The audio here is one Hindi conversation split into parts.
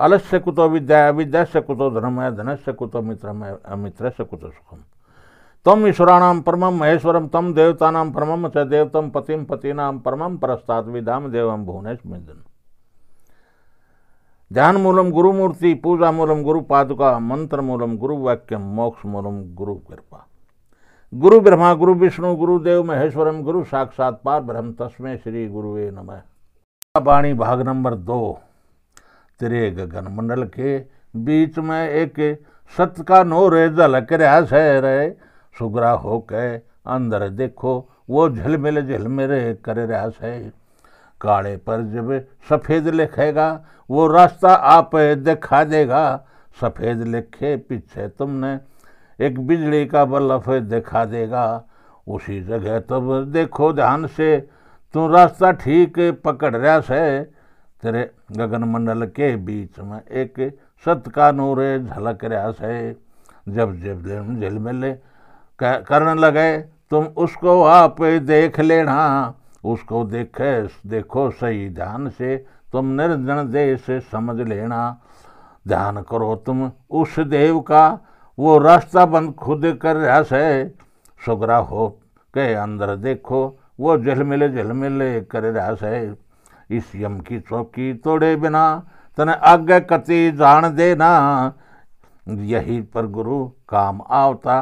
अलस्य कुतो विद्या विद्या से कुतो धर्म है धन कुतो मित्र मित्र से कुतो सुखम तम ईश्वराणाम परम महेश्वरम तम देवतानाम परम च देवतम पतिम पतिनाम परम परस्ताद विदाम देवम भुवनेश मिंदन ध्यान मूलम गुरुमूर्ति पूजा मूलम गुरु पादुका मंत्र मूलम गुरु वाक्यम मोक्ष मूलम गुरु कृपा गुरु ब्रह्मा गुरु विष्णु गुरुदेव महेश्वरम गुरु साक्षात पार ब्रह्म तस्में श्री गुरुवे नमः वाणी भाग नंबर दो तेरे मंडल के बीच में एक सत का नोरे झलक रहा शहर है सुगरा हो के अंदर देखो वो झलमिल झलमिल कर रहा है काले पर जब सफ़ेद लिखेगा वो रास्ता आप दिखा देगा सफ़ेद लिखे पीछे तुमने एक बिजली का बल्लभ दिखा देगा उसी जगह तब देखो ध्यान से तू रास्ता ठीक पकड़ रहा है तेरे गगनमंडल के बीच में एक सत का नूर झलक रहा है जब जब झिलमिल करने लगे तुम उसको आप देख लेना उसको देखे देखो सही ध्यान से तुम निर्जन देश समझ लेना ध्यान करो तुम उस देव का वो रास्ता बंद खुद कर रहा है सुगरा हो के अंदर देखो वो झलमिले झलमिले कर रहा है इस यम की चौकी तो तोड़े बिना तने आगे कति जान देना यही पर गुरु काम आवता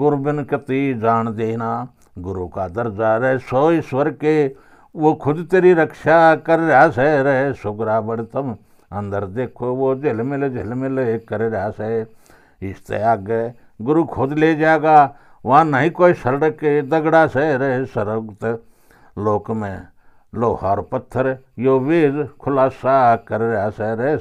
गुरु बिन कति जान देना गुरु का दर्जा रह सो ईश्वर के वो खुद तेरी रक्षा कर रहा सह रहे सुगरा बड़तम अंदर देखो वो झिलमिल झिलमिल कर रहा से इस आगे गुरु खुद ले जाएगा वहाँ नहीं कोई सड़क के दगड़ा सह रहे सरगत लोक में लोहा और पत्थर यो वेद खुलासा कर रहा से रे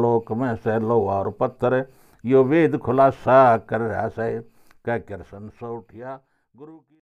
लोक में से लोहा और पत्थर यो वेद खुलासा कर रहा से कह कृष्ण संसो उठिया गुरु की